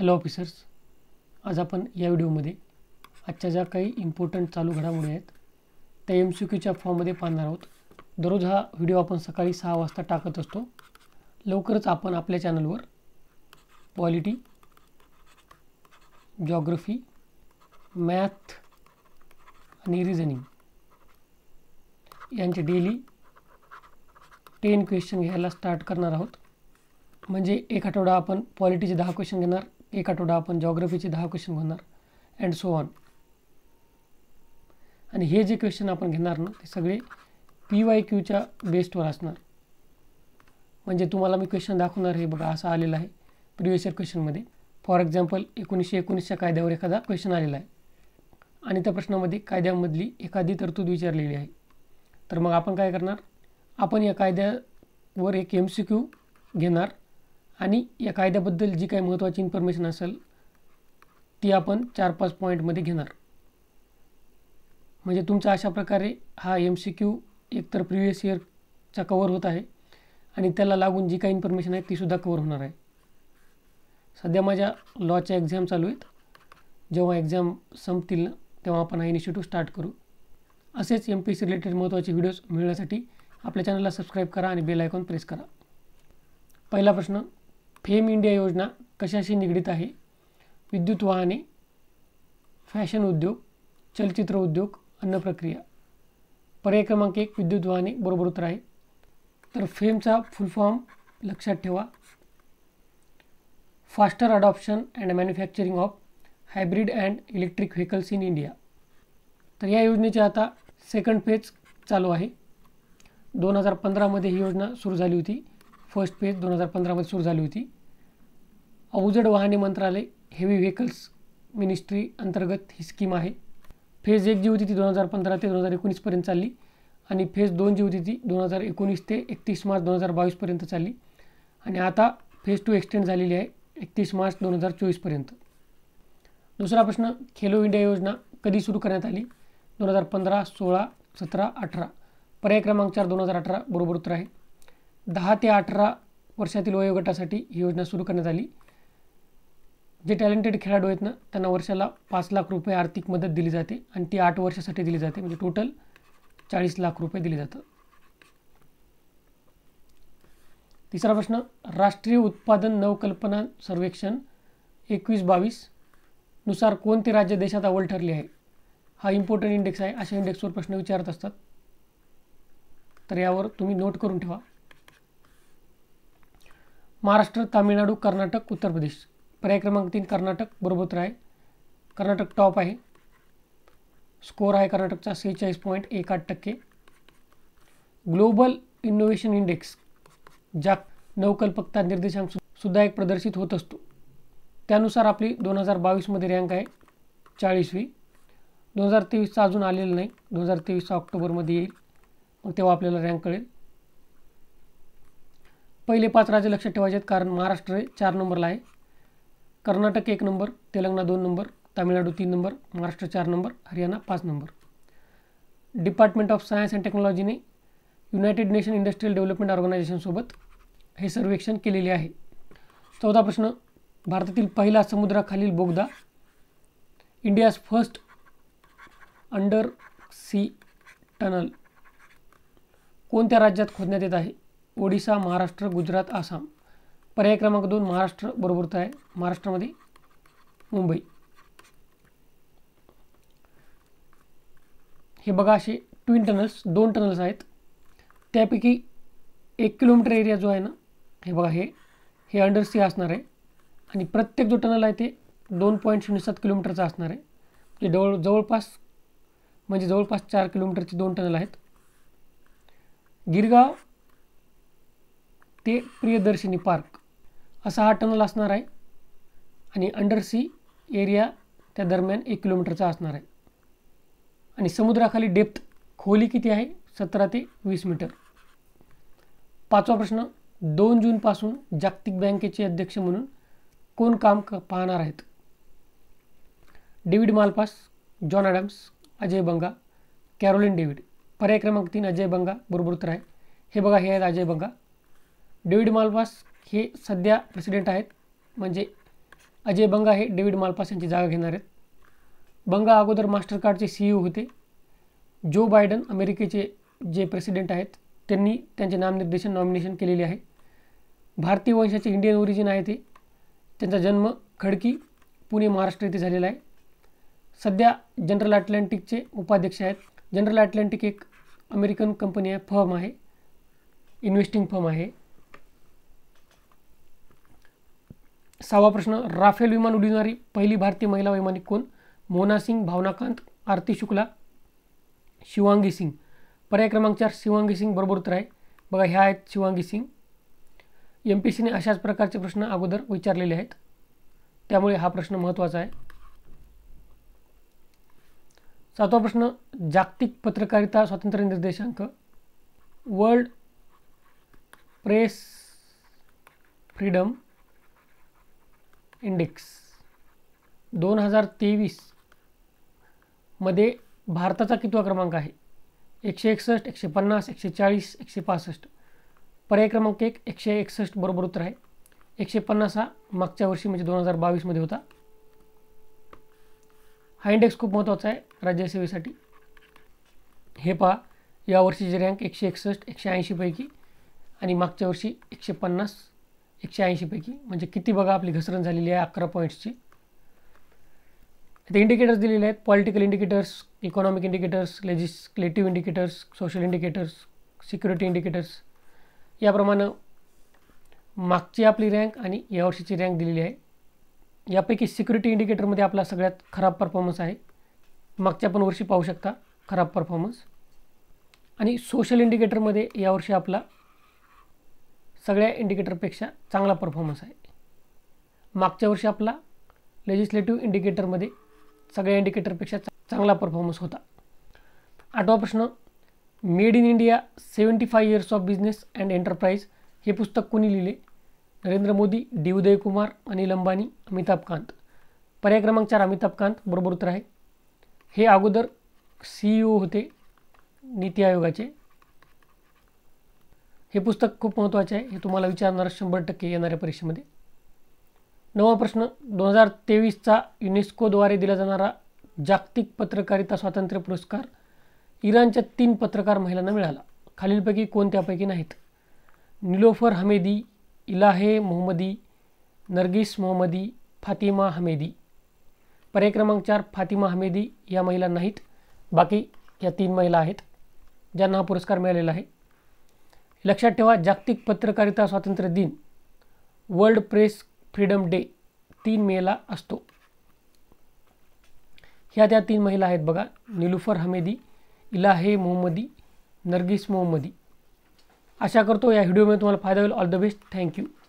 hello officers आज आपण या व्हिडिओमध्ये आजच्या ज्या काही इम्पॉर्टंट चालू घडामोडी आहेत त्या एम सी क्यूच्या फॉर्ममध्ये पाहणार आहोत दररोज हा व्हिडिओ आपण सकाळी सहा वाजता टाकत असतो लवकरच आपण आपल्या चॅनलवर पॉलिटी जॉग्रफी मॅथ आणि रिझनिंग यांचे डेली टेन क्वेश्चन घ्यायला स्टार्ट करणार आहोत म्हणजे एक आठवडा आपण पॉलिटीचे दहा क्वेश्चन घेणार एक आठवडा आपण जॉग्रफीचे दहा क्वेश्चन घेणार अँड सो ऑन आणि हे जे क्वेश्चन आपण घेणार ना ते सगळे पी वाय क्यूच्या बेस्टवर असणार म्हणजे तुम्हाला मी क्वेश्चन दाखवणार हे बघा असं आलेलं आहे प्रिव्हियस इयर क्वेश्चनमध्ये फॉर एक्झाम्पल एकोणीसशे एकोणीसच्या कायद्यावर एखादा क्वेश्चन आलेला आहे आणि त्या प्रश्नामध्ये कायद्यामधली एखादी तरतूद विचारलेली आहे तर मग आपण काय करणार आपण या कायद्यावर एक एम सी क्यू घेणार आणि या कायद्याबद्दल जी काही महत्त्वाची इन्फॉर्मेशन असेल ती आपण चार पाच पॉईंटमध्ये घेणार म्हणजे तुमचा अशा प्रकारे हा एम सी क्यू एकतर प्रिव्हियस इयरचा कवर होत आहे आणि त्याला लागून जी काही इन्फॉर्मेशन आहे तीसुद्धा कवर होणार आहे सध्या माझ्या लॉच्या एक्झाम चालू आहेत जेव्हा एक्झाम संपतील ना तेव्हा आपण हा इनिशिएटिव्ह स्टार्ट करू असेच एम पी सी रिलेटेड महत्त्वाचे व्हिडिओज मिळण्यासाठी आपल्या चॅनलला सबस्क्राईब करा आणि बेल आयकॉन प्रेस करा पहिला प्रश्न फेम इंडिया योजना कशाशी निगडीत आहे विद्युत वाहने फॅशन उद्योग चलचित्र उद्योग अन्न प्रक्रिया पर्याय क्रमांक एक विद्युत वाहने बरोबर उत्तर आहे तर फेमचा फुल फॉर्म लक्षात ठेवा faster adoption and manufacturing of hybrid and electric vehicles in India तर या योजनेचे आता सेकंड फेज चालू आहे दोन हजार पंधरामध्ये ही योजना सुरू झाली होती फर्स्ट फेज दोन हजार पंधरामध्ये सुरू झाली होती अवजड वाहने मंत्रालय हेवी व्हेकल्स मिनिस्ट्री अंतर्गत ही स्कीम आहे फेज एक जी होती ती दोन हजार पंधरा ते दोन हजार एकोणीसपर्यंत चालली आणि फेज दोन जी होती ती दोन हजार एकोणीस ते एकतीस मार्च दोन हजार बावीसपर्यंत चालली आणि आता फेज टू एक्सटेंड झालेली आहे एकतीस मार्च दोन हजार चोवीसपर्यंत दुसरा प्रश्न खेलो इंडिया योजना कधी सुरू करण्यात आली दोन हजार पंधरा सोळा सतरा अठरा पर्याय क्रमांक चार दोन हजार अठरा बरोबर उत्तर आहे दहा ते अठरा वर्षातील वयोगटासाठी ही योजना सुरू करण्यात आली जे टॅलेंटेड खेळाडू आहेत ना त्यांना वर्षाला पाच लाख रुपये आर्थिक मदत दिली जाते आणि ती आठ वर्षासाठी दिली जाते म्हणजे टोटल चाळीस लाख रुपये दिले जातात तिसरा प्रश्न राष्ट्रीय उत्पादन नवकल्पना सर्वेक्षण एकवीस बावीस नुसार कोणते राज्य देशात अव्वल ठरले आहे हा इम्पॉर्टंट इंडेक्स आहे अशा इंडेक्सवर प्रश्न विचारत असतात तर यावर तुम्ही नोट करून ठेवा महाराष्ट्र तामिळनाडू कर्नाटक उत्तर प्रदेश पर्याय क्रमांक तीन कर्नाटक बरोबर आहे कर्नाटक टॉप आहे स्कोर आहे कर्नाटकचा सेहेचाळीस पॉईंट एक आठ टक्के ग्लोबल इनोव्हेशन इंडेक्स ज्या नवकल्पकता निर्देशांक सुद्धा एक प्रदर्शित होत असतो त्यानुसार आपली दोन हजार बावीसमध्ये रँक आहे चाळीसवी दोन हजार तेवीसचा अजून आलेलं नाही दोन हजार तेवीसचा ऑक्टोबरमध्ये येईल मग तेव्हा आपल्याला रँक कळेल पहिले पाच राज्य लक्षात ठेवायचे आहेत कारण महाराष्ट्र हे चार नंबरला आहे कर्नाटक एक नंबर तेलंगणा दोन नंबर तामिळनाडू तीन नंबर महाराष्ट्र चार नंबर हरियाणा पाच number department of science and टेक्नॉलॉजीने युनायटेड नेशन इंडस्ट्रीयल डेव्हलपमेंट ऑर्गनायझेशनसोबत हे सर्वेक्षण केलेले आहे चौथा प्रश्न भारतातील पहिला समुद्राखालील बोगदा India's first under sea tunnel कोणत्या राज्यात खोदण्यात येत आहे ओडिशा महाराष्ट्र गुजरात आसाम पर्याय क्रमांक दोन महाराष्ट्र बरोबरचा आहे महाराष्ट्रामध्ये मुंबई हे बघा असे ट्विन टनल्स दोन टनल्स आहेत त्यापैकी एक किलोमीटर एरिया जो आहे ना हे बघा हे हे अंडरसी असणार आहे आणि प्रत्येक जो टनल आहे ते दोन पॉईंट शून्य सात किलोमीटरचा असणार आहे जे जवळ जवळपास म्हणजे जवळपास चार किलोमीटरचे दोन टनल आहेत गिरगाव ते प्रियदर्शिनी पार्क असा हा टनल असणार आहे आणि अंडरसी एरिया त्या दरम्यान एक किलोमीटरचा असणार आहे आणि समुद्राखाली डेप्थ खोली किती आहे सतरा ते वीस मीटर पाचवा प्रश्न दोन जूनपासून जागतिक बँकेचे अध्यक्ष म्हणून कोण काम पाहणार आहेत David Malpass John Adams Ajay Banga Caroline David पर्याय क्रमांक तीन अजय बंगा बरोबर उत्तर आहे हे बघा हे आहेत अजय बंगा डेव्हिड मालपास हे सध्या प्रेसिडेंट आहेत म्हणजे अजय बंगा हे डेव्हिड मालपास यांची जागा घेणार आहेत बंगा अगोदर मास्टरकार्डचे सीईओ e होते जो बायडन अमेरिकेचे जे प्रेसिडेंट आहेत त्यांनी त्यांचे नामनिर्देशन नॉमिनेशन केलेले आहे भारतीय वंशाचे इंडियन ओरिजिन आहे ते त्यांचा जन्म खडकी पुणे महाराष्ट्र येथे झालेला आहे सध्या जनरल अटलांटिकचे उपाध्यक्ष आहेत जनरल अटलांटिक एक अमेरिकन कंपनी आहे फर्म आहे इन्व्हेस्टिंग फर्म आहे सहावा प्रश्न राफेल विमान उडविणारी पहिली भारतीय महिला वैमानिक कोण मोना सिंग भावनाकांत आरती शुक्ला शिवांगी सिंग पर्याय क्रमांक चार शिवांगी सिंग बरोबर उत्तर आहे बघा ह्या आहेत शिवांगी सिंग एम पी सीने अशाच प्रकारचे प्रश्न अगोदर विचारलेले आहेत त्यामुळे हा प्रश्न महत्त्वाचा आहे सातवा प्रश्न जागतिक पत्रकारिता स्वातंत्र्य निर्देशांक वर्ल्ड प्रेस फ्रीडम इंडेक्स दोन हजार तेवीसमध्ये भारताचा कितवा क्रमांक आहे एकशे एकसष्ट एकशे पन्नास एकशे चाळीस एकशे पासष्ट पर्याय क्रमांक एक एकशे एकसष्ट बरोबर उत्तर आहे एकशे पन्नास हा मागच्या वर्षी म्हणजे दोन हजार बावीसमध्ये होता हा इंडेक्स खूप महत्त्वाचा आहे राज्यसेवेसाठी हे पहा यावर्षीचे रँक एकशे एकसष्ट एकशे ऐंशीपैकी आणि मागच्या वर्षी एकशे पन्नास एकशे ऐंशीपैकी मजे किती बगा आपली घसरण है अक्रा पॉइंट्स की इंडिकेटर्स दिल्ली आहेत political indicators economic indicators legislative indicators social indicators security indicators याप्रमाणे मागची आपली रैंक आवर्षी की रैंक दिल्ली है यापैकी सिक्युरिटी इंडिकेटर इंडिकेटरमध्ये अपला सगळ्यात खराब परफॉर्मन्स है मागच्या पण वर्षी पाहू शकता खराब परफॉर्मन्स आ सोशल इंडिकेटर इंडिकेटरमध्ये यावर्षी आपला सगळ्या इंडिकेटरपेक्षा चांगला परफॉर्मन्स है मागच्या वर्षी लेजिस्लेटिव इंडिकेटर इंडिकेटरमध्ये सगळ्या इंडिकेटरपेक्षा चांगला परफॉर्मन्स होता आठवा प्रश्न made in India seventy five years of business and enterprise ये पुस्तक कोणी लिहिले नरेंद्र मोदी डी उदय कुमार अनिल अंबानी अमिताभ कंत पर क्रमांक चार अमिताभ कंत बरबर उत्तर है ये अगोदर सी ओ e होते नीति आयोगाचे हे पुस्तक खूप महत्त्वाचे आहे हे तुम्हाला विचारणार शंभर टक्के येणाऱ्या परीक्षेमध्ये नवा प्रश्न दोन हजार तेवीसचा युनेस्कोद्वारे दिला जाणारा जागतिक पत्रकारिता स्वातंत्र्य पुरस्कार इराणच्या तीन पत्रकार महिलांना मिळाला खालीलपैकी कोणत्यापैकी नाहीत निलोफर हमेदी इलाहे मोहम्मदी नरगिस मोहम्मदी फातिमा हमेदी पर्याय क्रमांक चार फातिमा हमेदी या महिला नाहीत बाकी या तीन महिला आहेत ज्यांना हा पुरस्कार मिळालेला आहे लक्षात ठेवा जागतिक पत्रकारिता स्वातंत्र्य दिन वर्ल्ड प्रेस फ्रीडम डे तीन मेला असतो ह्या त्या तीन महिला आहेत बघा निलुफर हमेदी इलाहे मोहम्मदी नरगिस मोहम्मदी आशा करतो या व्हिडिओमध्ये तुम्हाला फायदा होईल ऑल द बेस्ट थँक्यू